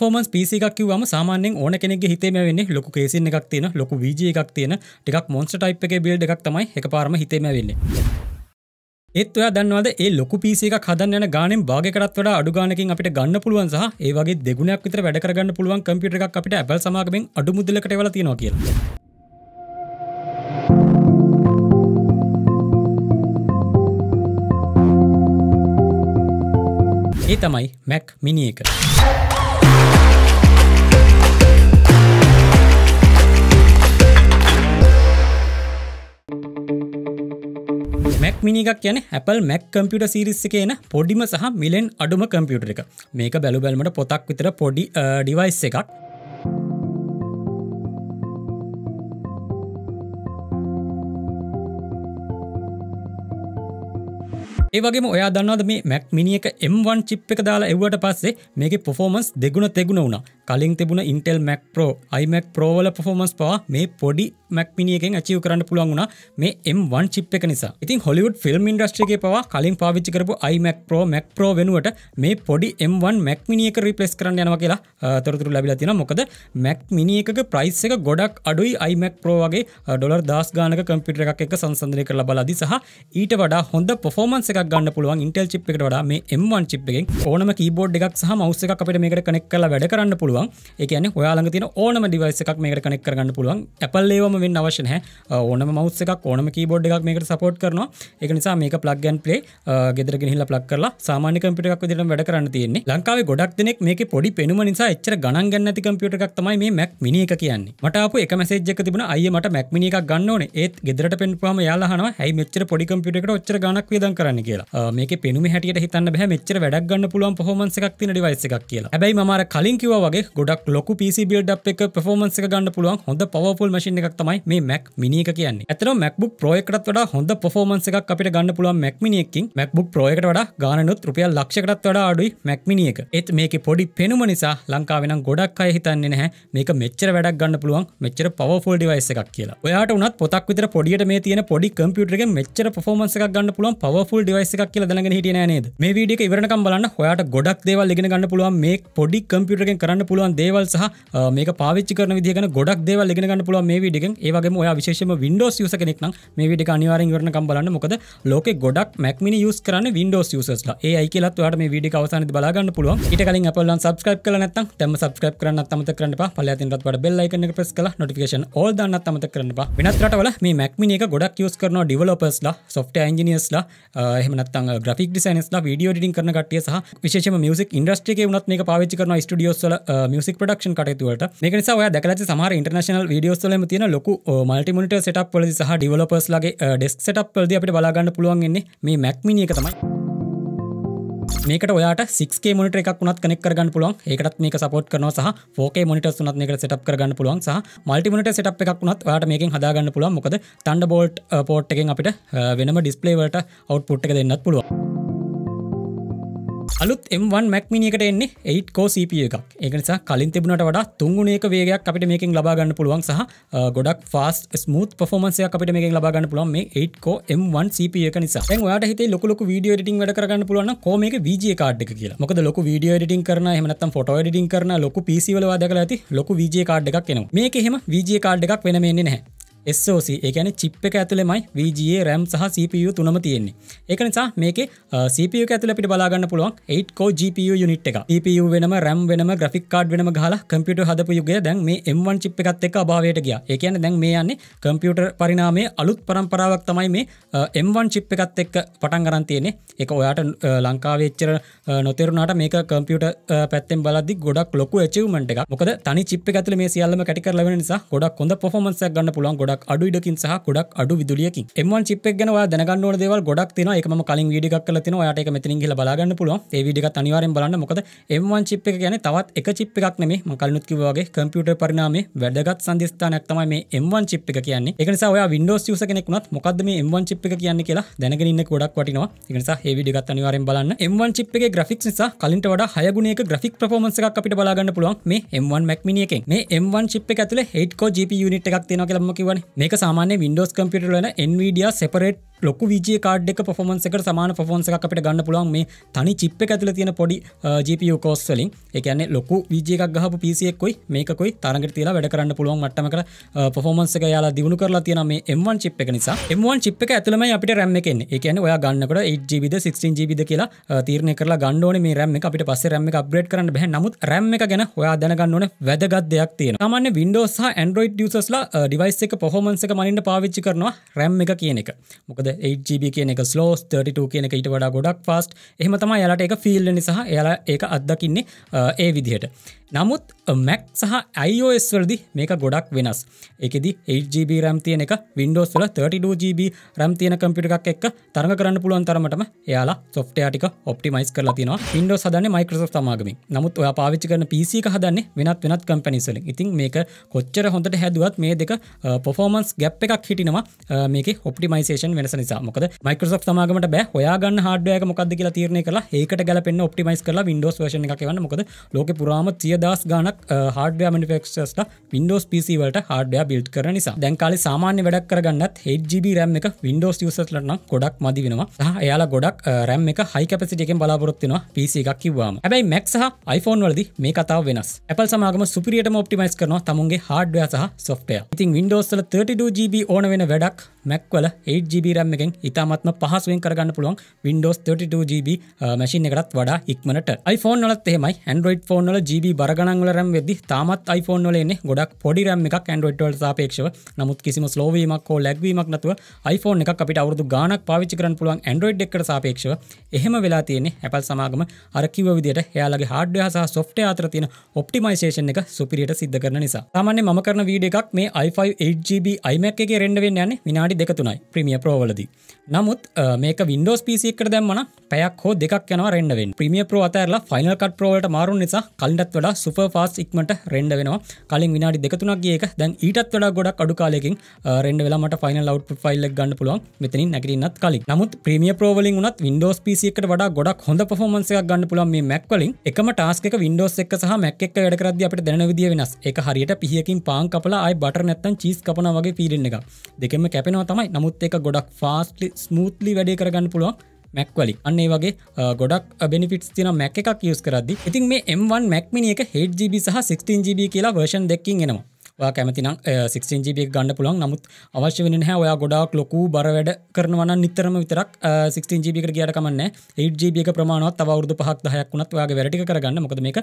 පොමන් පිසිකක්කිවම සාමානෙන් ඕන කෙනෙක් හිතේම වෙන්නේ ලොකු කේසින් එකක් තියෙන ලොකු වීජ එකක් තියෙන ටිකක් මොන්ස්ට ටයිප් එක බිල්ඩ එකක් තමයි එක පාරම හිතේම වෙන්නේ ඒත්වයා දන්නවද ඒ ලොකු පිසික හදන්න ගානෙන් භාගකරත් වඩ අඩුගානකින් අපිට ගන්න පුළුවන් සහ ඒවගේ දෙගුණයක් විතර වැඩකරගන්න පුළුවන් කම්පිට එකක් අපිට ඇබල් සමාගමෙන් අඩු මුදලකට වෙලා තියෙනවා කියලා ඒ තමයි මැක් මිනි එක. මිනික් කියන Apple Mac කම්පියුට සිරිස්ස කියන පොඩිම සහ මිලෙන් අඩුම කම්පියුටර එක මේක බැලු බැල්මට පොතක් විතර පොඩි ඩිවයිස් එකක් ඒවගේ ඔයා දන්නද මේ මැක් මිනිියක M1 චිප් එක දාලා එවට පස්සේ මේක පොෆෝමන්ස් දෙගුණ තෙගුණ වුණ කලින් තිබුණ ඉන්ටෙල් මැක් පෝ අයිමක් පෝවල පොෆෝමන්ස් පවා මේ පොඩි මැක් මිනිියකෙන් අචිව කරන්න පුළුවන් වුණ මේ M1 චිප් එක නිසා ඉතින් හොලිවුඩ් ෆිල්ම් ඉන්ඩස්ට්‍රගේ පවා කලින් පාවිච්චි කරපු අයිමක් පෝ මැක් පෝ වෙනුවට මේ පොඩි M1 මැක් මිනිියක රිපලස් කරන්න යනවා කියලා තොරතුරු ලැබිලා තින මොකද මැක් මිනිියක ප්‍රයිස් එක ගොඩක් අඩුයි අයිමක් පෝවගේ ඩොලර් දස් ගානක කම්පිට එකක් එක සංසන්ධය කරලා බලදි සහ ඊට වඩා හොඳ පොෆෝමන්ස එක එකක් ගන්න පුළුවන් ඉන්ටල් චිප් එකට වඩා මේ M1 චිප් එකෙන් ඕනම කීබෝඩ් එකක් සහ මවුස් එකක් අපිට මේකට කනෙක් කරලා වැඩ කරන්න පුළුවන් ඒ කියන්නේ ඔයාලා ළඟ තියෙන ඕනම ඩිවයිස් එකක් මේකට කනෙක් කරගන්න පුළුවන් Apple ඒවම වෙන්න අවශ්‍ය නැහැ ඕනම මවුස් එකක් ඕනම කීබෝඩ් එකක් මේකට සපෝට් කරනවා ඒක නිසා මේක ප්ලග් ඇන් ප්ලේ ගෙදර ගෙනහිලා ප්ලග් කරලා සාමාන්‍ය කම්පියුටර් එකක් විදිහට වැඩ කරන්න තියෙන්නේ ලංකාවේ ගොඩක් දෙනෙක් මේකේ පොඩි පෙනුම නිසා එච්චර ගණන් ගන්න නැති කම්පියුටර් එකක් තමයි මේ Mac mini එක කියන්නේ මට ආපු එක මැසේජ් එක තිබුණා අයියේ මට Mac mini එකක් ගන්න ඕනේ ඒත් ගෙදරට පෙන්නුවාම යාලා අහනවා හැයි මෙච්චර පොඩි කම්පියුටර් එකට ඔච්චර ගණක් වියදම් කරන්නේ කියලා මේක පෙනුම හැටියට හිතන්න බැ මෙච්චර වැඩක් ගන්න පුළුවන් පොහොමන්ස එකක් තින ඩිවයිස් එකක් කියලා හැබැයි මර කලින් කිව්වා වගේ ගොඩක් ලොකු PC build up එක performance එක ගන්න පුළුවන් හොඳ powerful machine එකක් තමයි මේ Mac mini එක කියන්නේ ඇත්තටම MacBook Pro එකටත් වඩා හොඳ performance එකක් අපිට ගන්න පුළුවන් Mac mini එකකින් MacBook Pro එකට වඩා ගානනොත් රුපියල් ලක්ෂයකටත් වඩා අඩුයි Mac mini එක ඒත් මේකේ පොඩි පෙනුම නිසා ලංකාවේ නම් ගොඩක් අය හිතන්නේ නැහැ මේක මෙච්චර වැඩක් ගන්න පුළුවන් මෙච්චර පවෆෝල් ඩිවයිස් එකක් කියලා. ඔයාට උනත් පොතක් විතර පොඩියට මේ තියෙන පොඩි කම්පියුටර් එකෙන් මෙච්චර පර්ෆෝමන්ස් එකක් ගන්න පුළුවන් පවර්ෆුල් ඩිවයිස් ඩිවයිස් එකක් කියලා දැනගෙන හිටියේ නෑ නේද මේ වීඩියෝ එක ඉවරනකම් බලන්න ඔයාට ගොඩක් දේවල් ඉගෙන ගන්න පුළුවන් මේ පොඩි කම්පියුටර් එකෙන් කරන්න පුළුවන් දේවල් සහ මේක පාවිච්චි කරන විදිහ ගැන ගොඩක් දේවල් ඉගෙන ගන්න පුළුවන් මේ වීඩියෝ එකෙන් ඒ වගේම ඔයා විශේෂයෙන්ම Windows user කෙනෙක් නම් මේ වීඩියෝ එක අනිවාර්යෙන් ඉවරනකම් බලන්න මොකද ලෝකේ ගොඩක් Mac mini use කරන්නේ Windows usersලා ඒ අය කියලාත් ඔයාට මේ වීඩියෝ එක අවසානයේදී බලා ගන්න පුළුවන් ඊට කලින් Apple නම් subscribe කරලා නැත්නම් දැන්ම subscribe කරන්න අමතක කරන්න එපා පළයන් රත් වඩ bell icon එක press කරලා notification all දාන්න අමතක කරන්න එපා වෙනත් රටවල මේ Mac mini එක ගොඩක් use කරනවා developers ලා software engineers ලා එහෙම හමනත් ග්‍රික් ිසනස් වීඩියෝ ඩින් කරන කටිය සහ විශේෂ මියසික් ඉන්ඩස්ටේ වනත් මේ පාවිච්ච කරන ස්ටියෝස්ල මියසික් ප්‍රඩක්ෂන් කටයතුවට මේක නිසා දැකල සමහර ඉන්ටර්නශනල් වීඩියෝස්ල තියෙන ලොකු මල්ටිමනිට සටප් පලදි සහ ඩිවලපස්ලගේ ඩෙක් සටප් පලදි අපට බලාගන්න පුළුවන්න්නේ මේ මැක්මිනිිය තමයි. මේක ඔයාට 6K මොනිටර එකක් වුණත් කනෙක්ට් කරගන්න පුළුවන්. ඒකටත් මේක සපෝට් කරනවා සහ 4K මොනිටර්ස් වුණත් මේකට සෙටප් කරගන්න පුළුවන් සහ මල්ටි මොනිටර් සෙටප් එකක් වුණත් ඔයාට මේකෙන් හදාගන්න පුළුවන්. මොකද Thunderbolt uh, port එකෙන් අපිට uh, වෙනම display වලට output එක දෙන්නත් පුළුවන්. අලුත් M1 මැක්මිනිකට එන්නේ 8කෝ CP එකක් ඒකනිසා කලින් තිබුණට වඩා තුන්ගුණයක වේගයක් අපිට මේකින් ලබාගන්න පුළුවන් සහ ගොඩක් ෆාස් ස්මුත් පොෆෝමන්සයක් අපිට මේකින් ලබාගන්න පුළුවන් මේ 8කෝ M1 CP එක නිසා දැන් ඔයාට හිතේ ලොකු ලොකු වීඩියෝ එඩිටින් වැඩ කරගන්න පුළුවන් නම් කෝ මේක VGA කාඩ් එක කියලා මොකද ලොකු වීඩියෝ එඩිටින් කරන එහෙම නැත්නම් ෆොටෝ එඩිටින් කරන ලොකු PC වල වාදකලා ඇති ලොකු VGA කාඩ් එකක් එනවා මේක එහෙම VGA කාඩ් එකක් වෙනම එන්නේ නැහැ SOC ඒන චිප් එක ඇතුළෙමයි VGA රැම් සහ CPU තුනම තියෙන්නේ ඒක නිසා මේක CPU ඇතුල පිට බලාගන්න පුළුවන් 8කෝ GPU යුනිට් එක CPU වෙනම රැම් වෙනම ග්‍රෆික් කාඩ් වෙනම ගහලා කම්පියුටර් හදපු යුගය දැන් මේ M1 චිප් එකත් එක්ක අභාවයට ගියා ඒ කියන්නේ දැන් මේ යන්නේ කම්පියුටර් පරිණාමයේ අලුත් පරම්පරාවක් තමයි මේ M1 චිප් එකත් එක්ක පටන් ගන්න තියෙන්නේ ඒක ඔයාට ලංකාවේ එච්චර නොතේරුණාට මේක කම්පියුටර් පැත්තෙන් බලද්දි ගොඩක් ලොකු achievement එකක් මොකද තනි චිප් එක ඇතුලේ මේ සියල්ලම කැටි කරලා වෙන නිසා ගොඩක් හොඳ performance එකක් ගන්න පුළුවන් ගොඩක් ගොඩක් අඩු ඉඩකින් සහ ගොඩක් අඩු විදුලියකින් M1 chip එක ගැන ඔයා දැනගන්න ඕන දේවල් ගොඩක් තියෙනවා ඒක මම කලින් වීඩියෝ එකක් කරලා තියෙනවා ඔයාට ඒක මෙතනින් ගිහලා බලා ගන්න පුළුවන් ඒ වීඩියෝ එකත් අනිවාර්යෙන් බලන්න මොකද M1 chip එක කියන්නේ තවත් එක chip එකක් නෙමෙයි මම කලිනුත් කිව්වා වගේ කම්පියුටර් පරිණාමයේ වැදගත් සංදිස්ථානයක් තමයි මේ M1 chip එක කියන්නේ ඒක නිසා ඔයා Windows user කෙනෙක් වුණත් මොකද්ද මේ M1 chip එක කියන්නේ කියලා දැනගෙන ඉන්න ගොඩක් වටිනවා ඒක නිසා මේ වීඩියෝ එකත් අනිවාර්යෙන් බලන්න M1 chip එකේ graphics නිසා කලින්ට වඩා 6 ගුණයක graphic performance එකක් අපිට බලා ගන්න පුළුවන් මේ M1 Mac Mini එකෙන් මේ M1 chip එක ඇතුලේ 8 core GPU unit එකක් තියෙනවා කියලා මම කිව්වනේ මේක සාමාන්‍ය වින්ඩෝස් කම්පිටලන එන්විඩිය සෙපරට් ලොක විජ කාඩ් පොමන්සක සමාන පොන්සක අපට ගන්න පුළුවන් මේ තනි චිප් ඇතුල තියෙන පොඩි ජපිය කෝස්වලින් එකන ලොකු විජයක් ගහපු පිසිෙක්ොයි මේකොයි තරගට තිලා වැඩ කරන්න පුළුවන් මටමක පොෆෝමන්සක යාලා දියුණු කරලා තියෙන මේ M1 චිප් එක නිසා M1 චිප් එක ඇතුළම අපිට රැම් එකන්නේ ඒ කියන්නේ ඔයා ගන්නකොට 8GB 16GB කියලා තීරණය කරලා ගන්න ඕනේ මේ RAM එක අපිට පස්සේ RAM එක අප්ග්‍රේඩ් කරන්න බෑ නමුත් RAM එක ගැන ඔයා දැනගන්න ඕනේ වැදගත් දෙයක් තියෙනවා සාමාන්‍ය Windows සහ Android usersලා device එක performance එක මනින්න පාවිච්චි කරනවා RAM එක කියන එක මොකද 8GB කියන එක ස්ලෝස් 32 කියන එක ඊට වඩා ගොඩක් ෆාස්ට් එහෙම තමයි යාලට එක ෆිල්ඩ නිසා එයාලා ඒක අත්දකින්නේ ඒ විදිහට නමුත් මැක් සහ iOS වලදි මේක ගොඩක් වෙනස් එකෙදි 8GB රැම් තියෙන එක Windows වල 32GB රැම් තියෙන කම්පියුටර් එකක් එක්ක තරඟ කරන්න පුළුවන් තරමටම එයාලා software ටික optimize කරලා තිනවා Windows හදන්නේ Microsoft සමාගමෙන් නමුත් ඔයා පාවිච්චි කරන PC එක හදන්නේ වෙනත් වෙනත් කම්පැනිස් වලින් ඉතින් මේක කොච්චර හොඳට හැදුවත් මේ දෙක පොෆෝමන්ස් ගැප් එකක් හිටිනවා මේක ඔප්ටිමයිසේෂන් වෙනසන නිසා මොකද මයිකරොක් සමාගමට බෑ හොයාගන්න හඩ මොකද කියලා තීරණය කලා ඒකට ගැලපෙන් ඔප්ටිමයිස් කරලා වින්ඩෝස් වර්ෂණ එක කියවන්න මොකද ලෝක පුරාම සියදස් ගණක් හඩ මනිිෆෙක්ස්ට වින්ඩෝස් පිසිවලට හඩ බිල්් කර නිසා දැන්කාල සාමාන්‍ය වැඩක් කරගන්නත් HGB රැම් එක වින්ඩෝස් යසටලන ගොඩක් මදි වෙනවා සහ එයාලා ගොඩක් රැම් එක හයිකපසිටකෙන් බලාපොරොත්තිනවා පිසි එකක් කිවවාම ඇබයි මැක්හ iPhone වලදි මේ කතාව වෙනස් Apple සමාගම සුපිරියට ඔප්ටිමයිස් කරනවා තමුන්ගේ හඩ සහ සොෆ්ටය ඉතින් වින්ඩෝස්ල 32GB ඕන වෙන වැඩක් මැක්වල 8GB RAM එකෙන් ඉතාමත්ම පහසුවෙන් කරගන්න පුළුවන් Windows 32GB මැෂින් uh, එකටත් වඩා ඉක්මනට iPhone වලත් එහෙමයි Android phone වල GB බර ගණන් වල RAM වෙද්දි තාමත් iPhone වල එන්නේ ගොඩක් පොඩි RAM එකක් Android වලට සාපේක්ෂව නමුත් කිසිම slow වීමක් හෝ lag වීමක් නැතුව iPhone එකක් අපිට අවුරුදු ගාණක් පාවිච්චි කරන්න පුළුවන් Android එකකට සාපේක්ෂව එහෙම වෙලා තියෙන්නේ Apple සමාගම අර කිව්ව විදිහට එයාලගේ hardware සහ software අතර තියෙන optimization එක සුපිරියට සිද්ධ කරන නිසා. සාමාන්‍යයෙන් මම කරන වීඩියෝ එකක් මේ i5 8GB iMac එකේ රෙන්ඩර් වෙන්න යන්නේ විනාඩි පටි දෙකතුනයි ප්‍රමිය ප්‍රෝවලදී නමුත් මේක වින්ඩෝස් පිසිකට දැම්මන පැයක් හෝ දෙකක් යන රෙන්ඩවෙන් ප්‍රමිය ප්‍රෝ අතරලා ෆයිනල් කට් ප්‍රෝවට මාරු නිසා කල්ඩත් වඩ සුප ෆාස් ඉක්මට රෙන්ඩ වෙනවා කලින් විනාඩි දෙකතුනක් ඒක දැන් ඊටත් වඩ ගොඩක් අඩු කාලෙකින් රෙන්ඩ වෙලාමට ෆයිනල් අවට් ෆයිල්ල ගන්න පුළුවන් මෙතනින් නැගරින්නත් කලින් නමුත් ප්‍රමිය ප්‍රෝවලින් වනත් වින්ඩෝස් පිසිකට වඩ ගොඩක් හොඳ පොමන්සයක් ගන්න පුළන් මේ මැක්වලින් එකම ටාස්ක වින්ඩෝස් එක් සහ මැක් එක් වැඩකරද අපට දැන විදිිය වෙනස් එක හරියට පිහකින් පාන් කපලා අයි බට නැත්තන් චිස් කපන වගේ පිරෙන් එක දෙකෙම කැපෙන තියෙනවා තමයි නමුත් එක ගොඩක් ෆාස්ටලි ස්මූත්ලි වැඩේ කරගන්න පුළුවන් මැක්වලි අන්නේ වගේ ගොඩක් බෙනිිටස් තින මැක් එකක් යස් කරදදි ඉතින් මේ M1 මැක්මිනි එක හෙජිබි සහ 16ජිබි කියලා වර්ෂන් දෙකින් එනවා ඔයා කැමතිනම් 16GB ගන්න පුළුවන් නමුත් අවශ්‍ය වෙන නැහැ ඔයා ගොඩාක් ලොකු බර වැඩ කරනවා නම් නිතරම විතරක් 16GB එකට ගියට කමක් නැහැ 8GB එක ප්‍රමාණවත් තව අවුරුදු 5ක් 10ක් වුණත් ඔයාගේ වැඩ ටික කරගන්න මොකද මේක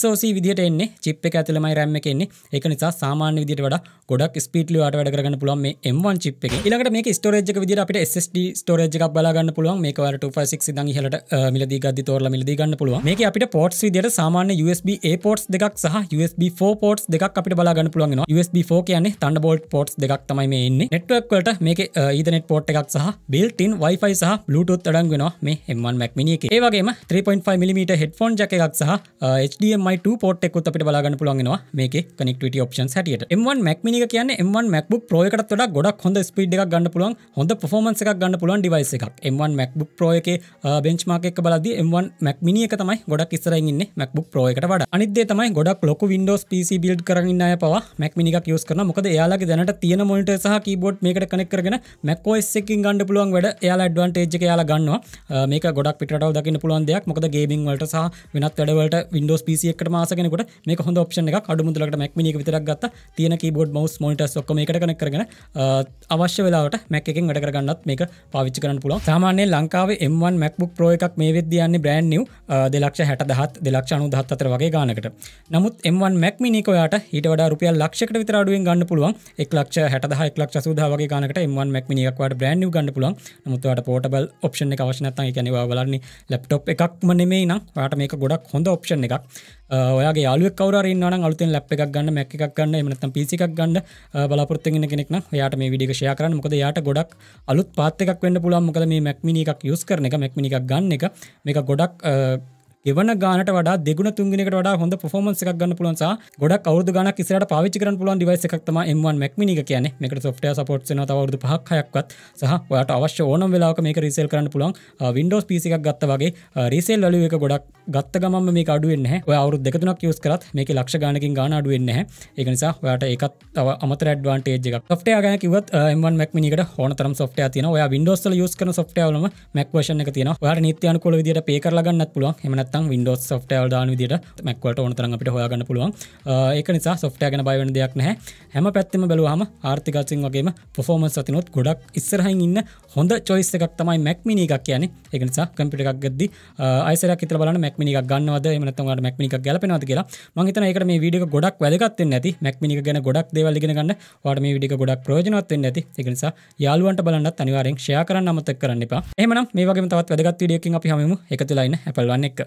SoC විදිහට එන්නේ chip එක ඇතුළේමයි RAM එක එන්නේ ඒක නිසා සාමාන්‍ය විදිහට වඩා ගොඩක් ස්පීඩ්ලි ඔයාට වැඩ කරගන්න පුළුවන් මේ M1 chip එකේ ඊළඟට මේක ස්ටෝරේජ් එක විදිහට අපිට SSD ස්ටෝරේජ් එකක් බලා ගන්න පුළුවන් මේක ඔයාලට 256 ඉඳන් ඉහළට මිලදී ගද්දි තෝරලා මිලදී ගන්න පුළුවන් මේක අපිට පොට්ස් විදිහට සාමාන්‍ය USB A පොට්ස් දෙකක් සහ USB 4 පොට්ස් දෙකක් අපිට බලා ගන්න පුළුවන් පුළුවන් USB4 කියන්නේ තන්ඩබෝල්ට පෝට්ස් දෙකක් තමයි මේ එන්නේ නෙට්වර්ක්වලට මේක ඊදනෙට පෝට් එකක් සහ බිල්ටින් Wi-Fi සහ Bluetooth අඩංගු වෙනවා මේ M1 Mac Mini එකේ. ඒ වගේම 3.5mm headphone jack එකක් සහ HDMI2 port එකකුත් අපිට බලා ගන්න පුළුවන් වෙනවා මේකේ connectivity options හැටියට. M1 Mac Mini එක කියන්නේ M1 MacBook Pro එකටත් වඩා ගොඩක් හොඳ ස්පීඩ් එකක් ගන්න පුළුවන් හොඳ performance එකක් ගන්න පුළුවන් device එකක්. M1 MacBook Pro එකේ benchmark එක බලද්දී M1 Mac Mini එක තමයි ගොඩක් ඉස්සරහින් ඉන්නේ MacBook Pro එකට වඩා. අනිත් දේ තමයි ගොඩක් ලොකු Windows PC build කරගෙන ඉන්න අය පවා මැක් මිනික් යස් කරන මොකද යාලගේ දැනට තියෙන මොනිට සහ කීබෝඩ් මේකට කනෙක් කරගෙන මැක්කෝස් එකකින් ගන්න පුළුවන් වැඩ යාලා ඇඩ්වාන්ටේජ් එක යාලා ගන්නවා මේක ගොඩක් පිටරටව දකින්න පුළුවන් දෙයක් මොකද ගේමින් වලට සහ වෙනත් වැඩවලට Windows PC එකකට මාස කෙනෙකුට මේක හොඳ ඔප්ෂන් එකක් අඩු මුදලකට මැක් මිනි එක විතරක් ගත්තා තියෙන කීබෝඩ් මවුස් මොනිටර්ස් ඔක්කොම මේකට කනෙක් කරගෙන අවශ්‍ය වෙලාවට මැක් එකෙන් වැඩ කරගන්නත් මේක පාවිච්චි කරන්න පුළුවන් සාමාන්‍යයෙන් ලංකාවේ M1 MacBook Pro එකක් මේ වෙද්දී යන්නේ brand new 2 ලක්ෂ 60 දහත් 2 ලක්ෂ 90 දහත් අතර වගේ ගානකට නමුත් M1 Mac Mini එක ඔයාට ඊට වඩා රුපියල් ලක්ෂකට විතර අඩුවෙන් ගන්න පුළුවන් එක් ලක්ෂ හැටදහ එක් ලක්ෂ සූදාව වගේ ගානකට M1 Mac Mini එකක් වාට brand new ගන්න පුළුවන් නමුත් ඔයාලට portable option එක අවශ්‍ය නැත්නම් ඒ කියන්නේ ඔයා බලන්නේ laptop එකක්ම නෙමෙයි නම් ඔයාට මේක ගොඩක් හොඳ option එකක් ඔයාගේ යාලුවෙක් කවර ඉන්නවනම් අලුතෙන් ලැප් එකක් ගන්න මැක් එකක් ගන්න එහෙම නැත්නම් PC එකක් ගන්න බලාපොරොත්තු වෙන කෙනෙක් නම් එයාට මේ වීඩියෝ එක ෂෙයා කරන්න මොකද එයාට ගොඩක් අලුත් පාත් එකක් වෙන්න පුළුවන් මොකද මේ Mac Mini එකක් use කරන එක Mac Mini එකක් ගන්න එක මේක ගොඩක් ගෙවන ගානට වඩා දෙගුණ තුන්ගුණයකට වඩා හොඳ පර්ෆෝමන්ස් එකක් ගන්න පුළුවන් සහ ගොඩක් අවුරුදු ගණක් ඉස්සරහට පාවිච්චි කරන්න පුළුවන් ඩිවයිස් එකක් තමයි M1 Mac Mini එක කියන්නේ. මේකට software support වෙනවා තව අවුරුදු 5ක් 6ක්වත් සහ ඔයාට අවශ්‍ය ඕනම වෙලාවක මේක resell කරන්න පුළුවන්. Windows PC එකක් ගත්තා වගේ resell value එක ගොඩක් ගත්ත ගමන්ම මේක අඩු වෙන්නේ නැහැ. ඔය අවුරුදු දෙක තුනක් use කරත් මේකේ ලක්ෂ ගාණකින් ගාණ අඩු වෙන්නේ නැහැ. ඒක නිසා ඔයාට ඒකත් තව අමතර advantage එකක්. software ගැන කිව්වත් M1 Mac Mini එකට ඕන තරම් software තියෙනවා. ඔයා Windows වල use කරන software වලම Mac version එක තියෙනවා. ඔයාට නිත්‍ය අනුකූල විදිහට pay කරලා ගන්නත් පුළුවන්. එහෙම නැත්තම් Windows software දාන විදිහට Mac වලට ඕන තරම් අපිට හොයාගන්න පුළුවන් ඒක නිසා software ගැන බය වෙන්න දෙයක් නැහැ හැම පැත්තෙම බැලුවාම ආර්ථික අතින් වගේම performance අතිනොත් ගොඩක් ඉස්සරහින් ඉන්න හොඳ choice එකක් තමයි Mac mini එකක් කියන්නේ ඒක නිසා computer එකක් ගද්දි අයිසරක් හිතලා බලන්න Mac mini එකක් ගන්නවද එහෙම නැත්නම් ඔයාලට Mac mini එකක් ගැලපෙනවද කියලා මම හිතනවා ඒකට මේ වීඩියෝ එක ගොඩක් වැදගත් වෙන්න ඇති Mac mini එක ගැන ගොඩක් දේවල් ඉගෙන ගන්න ඔයාලට මේ වීඩියෝ එක ගොඩක් ප්‍රයෝජනවත් වෙන්න ඇති ඒක නිසා යාළුවන්ට බලන්නත් අනිවාර්යෙන් ෂෙයා කරන්න අමතක කරන්න එපා එහෙමනම් මේ වගේ තවත් වැදගත් වීඩියෝ එකකින් අපි හැමෝම එකතු වෙලා ඉන්න Apple One එක